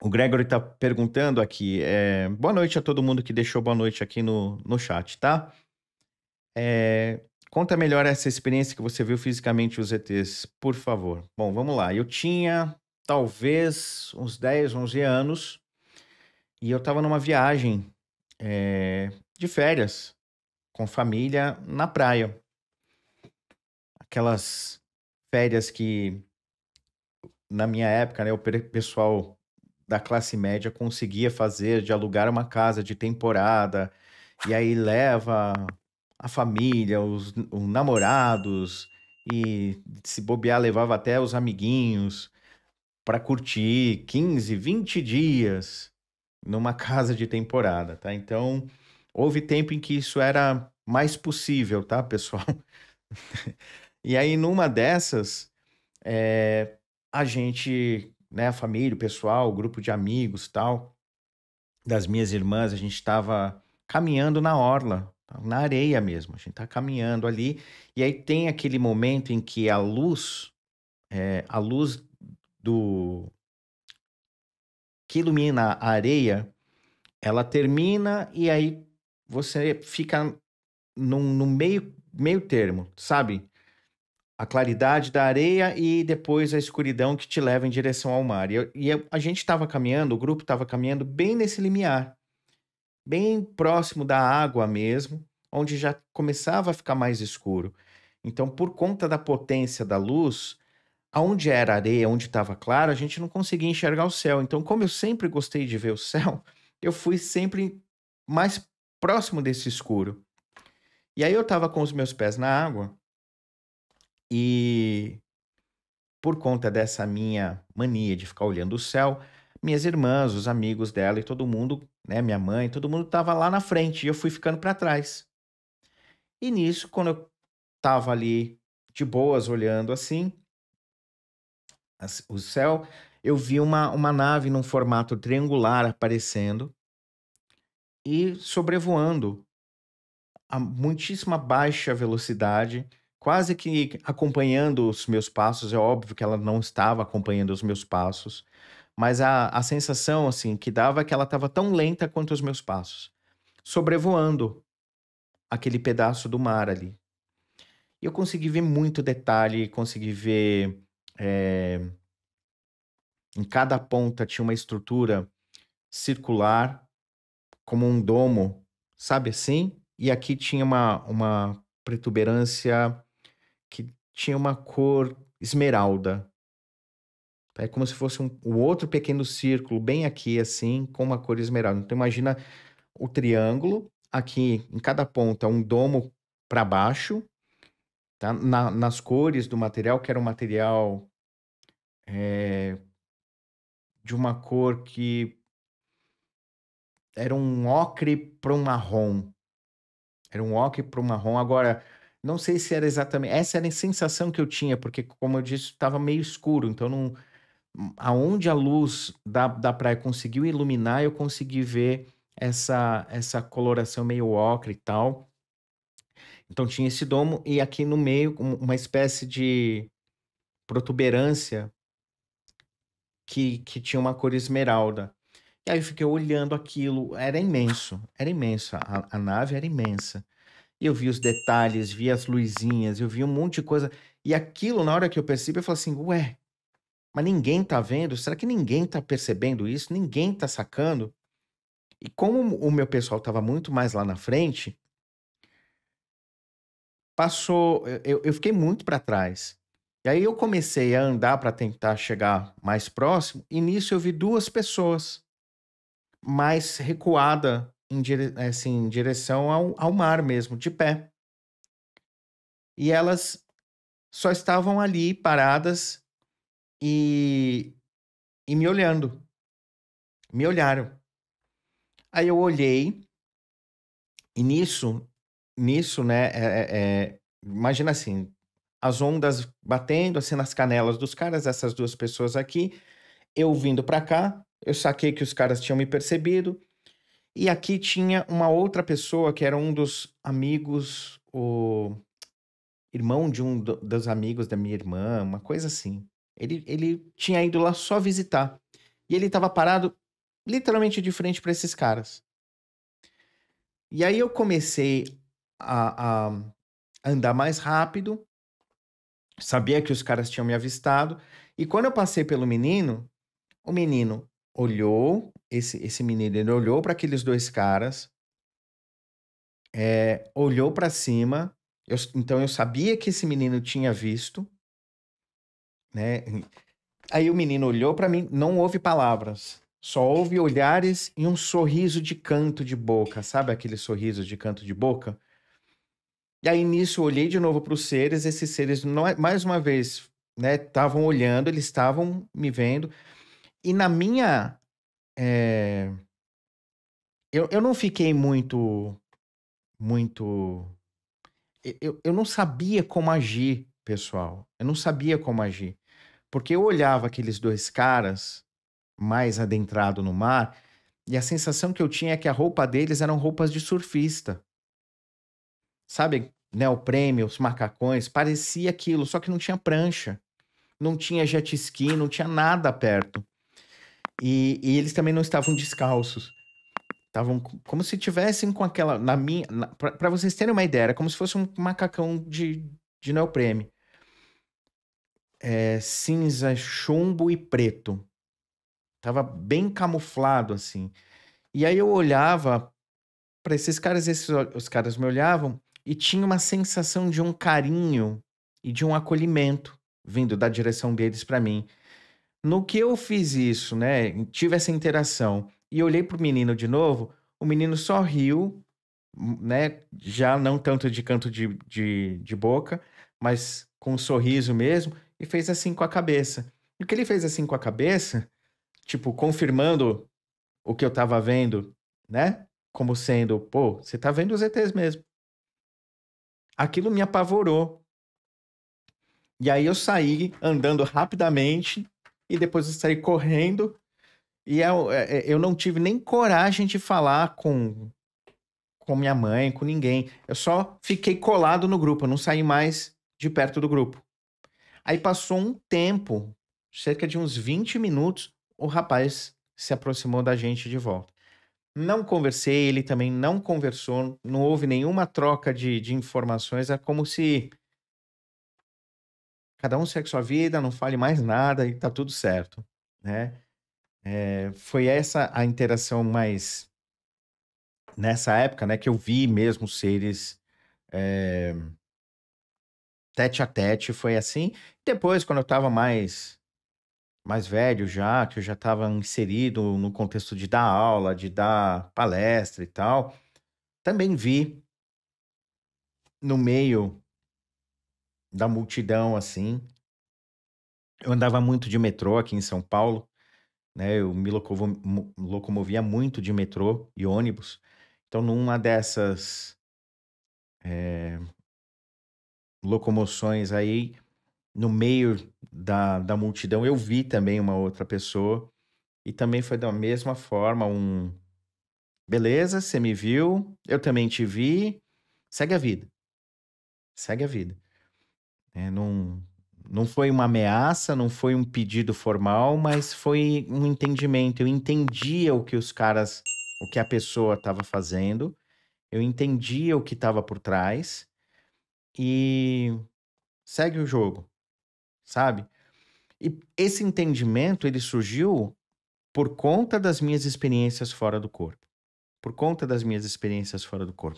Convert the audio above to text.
O Gregory está perguntando aqui. É, boa noite a todo mundo que deixou boa noite aqui no, no chat, tá? É, conta melhor essa experiência que você viu fisicamente os ETs, por favor. Bom, vamos lá. Eu tinha talvez uns 10, 11 anos e eu estava numa viagem é, de férias com família na praia. Aquelas férias que na minha época, né, o pessoal da classe média conseguia fazer de alugar uma casa de temporada e aí leva a família, os, os namorados e se bobear levava até os amiguinhos para curtir 15, 20 dias numa casa de temporada, tá? Então, houve tempo em que isso era mais possível, tá, pessoal? e aí, numa dessas, é, a gente né, a família, o pessoal, o grupo de amigos tal, das minhas irmãs, a gente estava caminhando na orla, tá, na areia mesmo. A gente está caminhando ali e aí tem aquele momento em que a luz, é, a luz do que ilumina a areia, ela termina e aí você fica no meio meio termo, sabe? a claridade da areia e depois a escuridão que te leva em direção ao mar. E, eu, e eu, a gente estava caminhando, o grupo estava caminhando bem nesse limiar, bem próximo da água mesmo, onde já começava a ficar mais escuro. Então, por conta da potência da luz, aonde era areia, onde estava claro, a gente não conseguia enxergar o céu. Então, como eu sempre gostei de ver o céu, eu fui sempre mais próximo desse escuro. E aí eu estava com os meus pés na água e por conta dessa minha mania de ficar olhando o céu, minhas irmãs, os amigos dela e todo mundo, né, minha mãe, todo mundo estava lá na frente e eu fui ficando para trás. E nisso, quando eu estava ali de boas olhando assim o céu, eu vi uma, uma nave num formato triangular aparecendo e sobrevoando a muitíssima baixa velocidade quase que acompanhando os meus passos. É óbvio que ela não estava acompanhando os meus passos, mas a, a sensação assim que dava é que ela estava tão lenta quanto os meus passos, sobrevoando aquele pedaço do mar ali. E eu consegui ver muito detalhe, consegui ver é, em cada ponta tinha uma estrutura circular, como um domo, sabe assim? E aqui tinha uma, uma protuberância que tinha uma cor esmeralda. É como se fosse um, um outro pequeno círculo, bem aqui, assim, com uma cor esmeralda. Então, imagina o triângulo, aqui em cada ponta um domo para baixo, tá? Na, nas cores do material, que era um material é, de uma cor que era um ocre para um marrom. Era um ocre para um marrom. Agora, não sei se era exatamente. Essa era a sensação que eu tinha, porque, como eu disse, estava meio escuro, então não. Aonde a luz da, da praia conseguiu iluminar, eu consegui ver essa, essa coloração meio ocre e tal. Então tinha esse domo, e aqui no meio, uma espécie de protuberância que, que tinha uma cor esmeralda. E aí eu fiquei olhando aquilo, era imenso, era imenso a, a nave era imensa eu vi os detalhes, vi as luzinhas, eu vi um monte de coisa. E aquilo, na hora que eu percebi, eu falo assim, ué, mas ninguém tá vendo? Será que ninguém tá percebendo isso? Ninguém tá sacando? E como o meu pessoal tava muito mais lá na frente, passou, eu, eu fiquei muito para trás. E aí eu comecei a andar para tentar chegar mais próximo, e nisso eu vi duas pessoas mais recuada em, dire... assim, em direção ao, ao mar mesmo, de pé. E elas só estavam ali paradas e, e me olhando. Me olharam. Aí eu olhei, e nisso, nisso, né? É, é, é imagina assim, as ondas batendo assim nas canelas dos caras, essas duas pessoas aqui, eu vindo para cá, eu saquei que os caras tinham me percebido, e aqui tinha uma outra pessoa que era um dos amigos, o irmão de um do, dos amigos da minha irmã, uma coisa assim. Ele, ele tinha ido lá só visitar. E ele estava parado literalmente de frente para esses caras. E aí eu comecei a, a andar mais rápido, sabia que os caras tinham me avistado. E quando eu passei pelo menino, o menino olhou, esse, esse menino ele olhou para aqueles dois caras, é, olhou para cima. Eu, então eu sabia que esse menino tinha visto, né? Aí o menino olhou para mim, não houve palavras, só houve olhares e um sorriso de canto de boca, sabe aquele sorriso de canto de boca? E aí nisso eu olhei de novo para os seres, esses seres não, é, mais uma vez, né, estavam olhando, eles estavam me vendo. E na minha é... Eu, eu não fiquei muito. Muito. Eu, eu não sabia como agir, pessoal. Eu não sabia como agir. Porque eu olhava aqueles dois caras mais adentrado no mar e a sensação que eu tinha é que a roupa deles eram roupas de surfista. Sabe, o prêmio, os macacões, parecia aquilo, só que não tinha prancha, não tinha jet ski, não tinha nada perto. E, e eles também não estavam descalços. Estavam como se tivessem com aquela. Na minha, para vocês terem uma ideia, era como se fosse um macacão de, de neoprene. É, cinza, chumbo e preto. Tava bem camuflado, assim. E aí eu olhava para esses caras, esses, os caras me olhavam e tinha uma sensação de um carinho e de um acolhimento vindo da direção deles para mim. No que eu fiz isso, né? Tive essa interação e olhei pro menino de novo, o menino sorriu, hum, né? Já não tanto de canto de, de, de boca, mas com um sorriso mesmo, e fez assim com a cabeça. E o que ele fez assim com a cabeça, tipo, confirmando o que eu tava vendo, né? Como sendo, pô, você tá vendo os ETs mesmo. Aquilo me apavorou. E aí eu saí andando rapidamente e depois eu saí correndo. E eu, é é, é, eu não tive nem coragem de falar com, com minha mãe, com ninguém. Eu só fiquei colado no grupo, eu não saí mais de perto do grupo. Aí passou um tempo, cerca de uns 20 minutos, o rapaz se aproximou da gente de volta. Não conversei, ele também não conversou, não houve nenhuma troca de, de informações, é como se cada um segue sua vida, não fale mais nada e tá tudo certo, né? É, foi essa a interação mais nessa época, né, que eu vi mesmo seres é, tete a tete, foi assim. Depois, quando eu tava mais mais velho já, que eu já estava inserido no contexto de dar aula, de dar palestra e tal, também vi no meio da multidão, assim. Eu andava muito de metrô aqui em São Paulo, né? Eu me locomovia muito de metrô e ônibus. Então, numa dessas é, locomoções aí, no meio da, da multidão, eu vi também uma outra pessoa. E também foi da mesma forma, um... Beleza, você me viu, eu também te vi, segue a vida. Segue a vida. É, não, não foi uma ameaça, não foi um pedido formal, mas foi um entendimento. Eu entendia o que os caras, o que a pessoa estava fazendo, eu entendia o que estava por trás e segue o jogo, sabe? E esse entendimento ele surgiu por conta das minhas experiências fora do corpo. Por conta das minhas experiências fora do corpo.